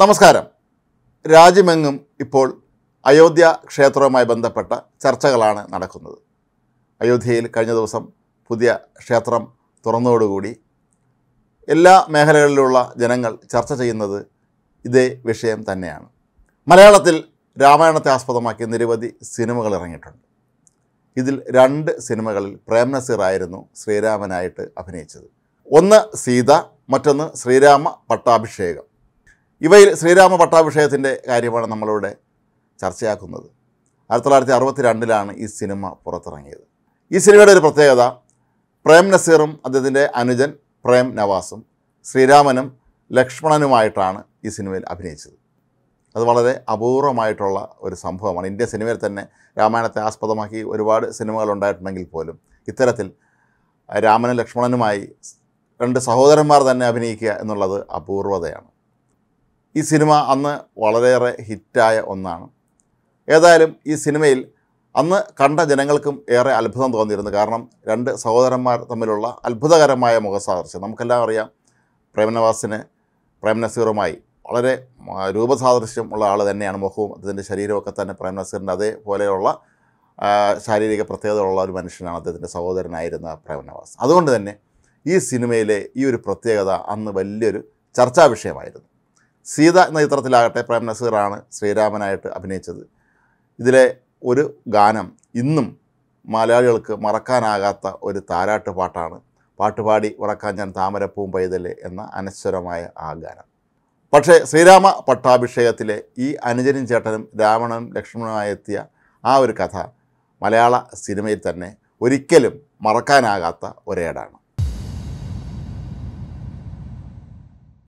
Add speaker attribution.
Speaker 1: നമസ്കാരം രാജ്യമെങ്ങും ഇപ്പോൾ അയോധ്യ ക്ഷേത്രവുമായി ബന്ധപ്പെട്ട ചർച്ചകളാണ് നടക്കുന്നത് അയോധ്യയിൽ കഴിഞ്ഞ ദിവസം പുതിയ ക്ഷേത്രം തുറന്നതോടുകൂടി എല്ലാ മേഖലകളിലുള്ള ജനങ്ങൾ ചർച്ച ചെയ്യുന്നത് ഇതേ വിഷയം തന്നെയാണ് മലയാളത്തിൽ രാമായണത്തെ ആസ്പദമാക്കി നിരവധി സിനിമകൾ ഇറങ്ങിയിട്ടുണ്ട് ഇതിൽ രണ്ട് സിനിമകളിൽ പ്രേംനസീർ ആയിരുന്നു ശ്രീരാമനായിട്ട് അഭിനയിച്ചത് ഒന്ന് സീത മറ്റൊന്ന് ശ്രീരാമ പട്ടാഭിഷേകം ഇവയിൽ ശ്രീരാമ പട്ടാഭിഷേകത്തിൻ്റെ കാര്യമാണ് നമ്മളിവിടെ ചർച്ചയാക്കുന്നത് ആയിരത്തി തൊള്ളായിരത്തി അറുപത്തി രണ്ടിലാണ് ഈ സിനിമ പുറത്തിറങ്ങിയത് ഈ സിനിമയുടെ ഒരു പ്രത്യേകത പ്രേം നസീറും അദ്ദേഹത്തിൻ്റെ അനുജൻ പ്രേം നവാസും ശ്രീരാമനും ലക്ഷ്മണനുമായിട്ടാണ് ഈ സിനിമയിൽ അഭിനയിച്ചത് അത് വളരെ അപൂർവമായിട്ടുള്ള ഒരു സംഭവമാണ് ഇന്ത്യൻ സിനിമയിൽ തന്നെ രാമായണത്തെ ആസ്പദമാക്കി ഒരുപാട് സിനിമകൾ ഉണ്ടായിട്ടുണ്ടെങ്കിൽ പോലും ഇത്തരത്തിൽ രാമനും ലക്ഷ്മണനുമായി രണ്ട് സഹോദരന്മാർ തന്നെ അഭിനയിക്കുക എന്നുള്ളത് അപൂർവതയാണ് ഈ സിനിമ അന്ന് വളരെയേറെ ഹിറ്റായ ഒന്നാണ് ഏതായാലും ഈ സിനിമയിൽ അന്ന് കണ്ട ജനങ്ങൾക്കും ഏറെ അത്ഭുതം തോന്നിയിരുന്നു കാരണം രണ്ട് സഹോദരന്മാർ തമ്മിലുള്ള അത്ഭുതകരമായ മുഖസാദൃശ്യം നമുക്കെല്ലാം അറിയാം പ്രേമനവാസിന് പ്രേംനസീറുമായി വളരെ രൂപസാദൃശ്യം ഉള്ള ആൾ തന്നെയാണ് മുഖവും അദ്ദേഹത്തിൻ്റെ ശരീരമൊക്കെ തന്നെ പ്രേംനസീറിൻ്റെ അതേപോലെയുള്ള ശാരീരിക പ്രത്യേകതയുള്ള ഒരു മനുഷ്യനാണ് അദ്ദേഹത്തിൻ്റെ സഹോദരനായിരുന്ന പ്രേംനവാസ് അതുകൊണ്ട് തന്നെ ഈ സിനിമയിലെ ഈ ഒരു പ്രത്യേകത അന്ന് വലിയൊരു ചർച്ചാ വിഷയമായിരുന്നു സീത എന്ന ചിത്രത്തിലാകട്ടെ പ്രേം നസീറാണ് ശ്രീരാമനായിട്ട് അഭിനയിച്ചത് ഇതിലെ ഒരു ഗാനം ഇന്നും മലയാളികൾക്ക് മറക്കാനാകാത്ത ഒരു താരാട്ട് പാട്ടാണ് പാട്ടുപാടി ഉറക്കാൻ ഞാൻ താമരപ്പൂവും പൈതല്ലേ എന്ന അനശ്വരമായ ആ ഗാനം പക്ഷേ ശ്രീരാമ പട്ടാഭിഷേകത്തിലെ ഈ അനുജനും ചേട്ടനും രാവണനും ലക്ഷ്മണനുമായി എത്തിയ ആ ഒരു കഥ മലയാള സിനിമയിൽ തന്നെ ഒരിക്കലും മറക്കാനാകാത്ത ഒരേടാണ്